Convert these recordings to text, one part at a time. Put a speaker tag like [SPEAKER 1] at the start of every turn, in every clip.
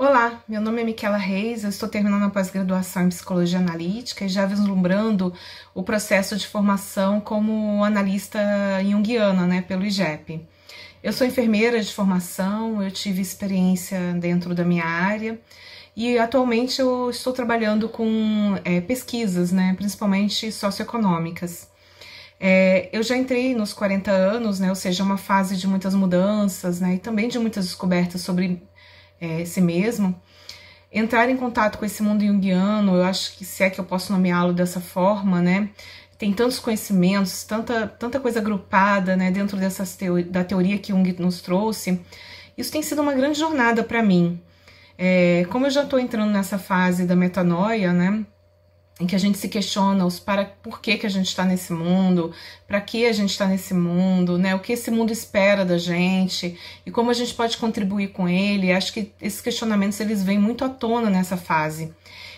[SPEAKER 1] Olá, meu nome é Miquela Reis, eu estou terminando a pós-graduação em Psicologia Analítica e já vislumbrando o processo de formação como analista junguiana, né, pelo IGEP. Eu sou enfermeira de formação, eu tive experiência dentro da minha área e atualmente eu estou trabalhando com é, pesquisas, né, principalmente socioeconômicas. É, eu já entrei nos 40 anos, né, ou seja, uma fase de muitas mudanças né, e também de muitas descobertas sobre é, si mesmo, entrar em contato com esse mundo junguiano, eu acho que se é que eu posso nomeá-lo dessa forma, né? Tem tantos conhecimentos, tanta, tanta coisa agrupada né, dentro dessas teori da teoria que Jung nos trouxe. Isso tem sido uma grande jornada para mim. É, como eu já estou entrando nessa fase da metanoia, né? em que a gente se questiona os para por que, que a gente está nesse mundo, para que a gente está nesse mundo, né? O que esse mundo espera da gente e como a gente pode contribuir com ele. Acho que esses questionamentos eles vêm muito à tona nessa fase.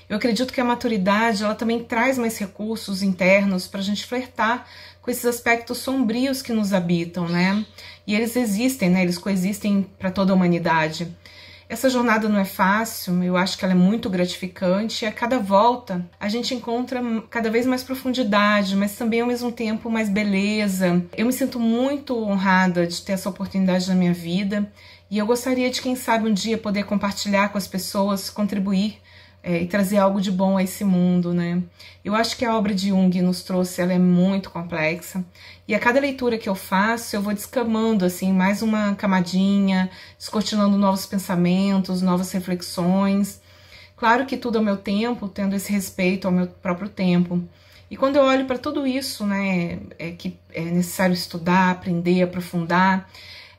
[SPEAKER 1] Eu acredito que a maturidade ela também traz mais recursos internos para a gente flertar com esses aspectos sombrios que nos habitam, né? E eles existem, né? Eles coexistem para toda a humanidade. Essa jornada não é fácil, eu acho que ela é muito gratificante. E a cada volta a gente encontra cada vez mais profundidade, mas também ao mesmo tempo mais beleza. Eu me sinto muito honrada de ter essa oportunidade na minha vida e eu gostaria de, quem sabe, um dia poder compartilhar com as pessoas, contribuir é, e trazer algo de bom a esse mundo, né? Eu acho que a obra de Jung nos trouxe, ela é muito complexa, e a cada leitura que eu faço, eu vou descamando, assim, mais uma camadinha, descortinando novos pensamentos, novas reflexões. Claro que tudo ao meu tempo, tendo esse respeito ao meu próprio tempo. E quando eu olho para tudo isso, né, é, é que é necessário estudar, aprender, aprofundar,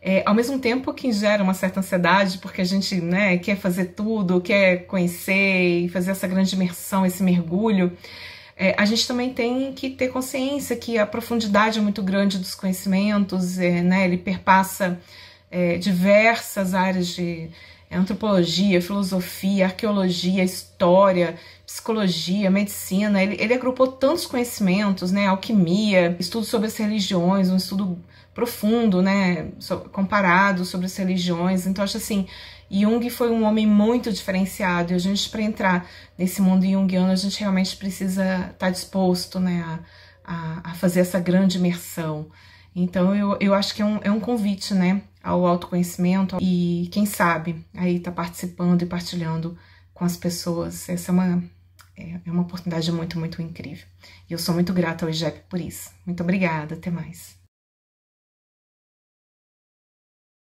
[SPEAKER 1] é, ao mesmo tempo que gera uma certa ansiedade, porque a gente né, quer fazer tudo, quer conhecer e fazer essa grande imersão, esse mergulho, é, a gente também tem que ter consciência que a profundidade é muito grande dos conhecimentos, é, né, ele perpassa é, diversas áreas de, é antropologia, filosofia, arqueologia, história, psicologia, medicina. Ele, ele agrupou tantos conhecimentos, né? Alquimia, estudo sobre as religiões, um estudo profundo, né? comparado sobre as religiões. Então, acho assim, Jung foi um homem muito diferenciado. E a gente, para entrar nesse mundo junguiano, a gente realmente precisa estar tá disposto, né? A, a, a fazer essa grande imersão. Então, eu, eu acho que é um, é um convite, né? ao autoconhecimento e quem sabe aí tá participando e partilhando com as pessoas. Essa é uma, é, é uma oportunidade muito, muito incrível. E eu sou muito grata ao IGEP por isso. Muito obrigada, até mais.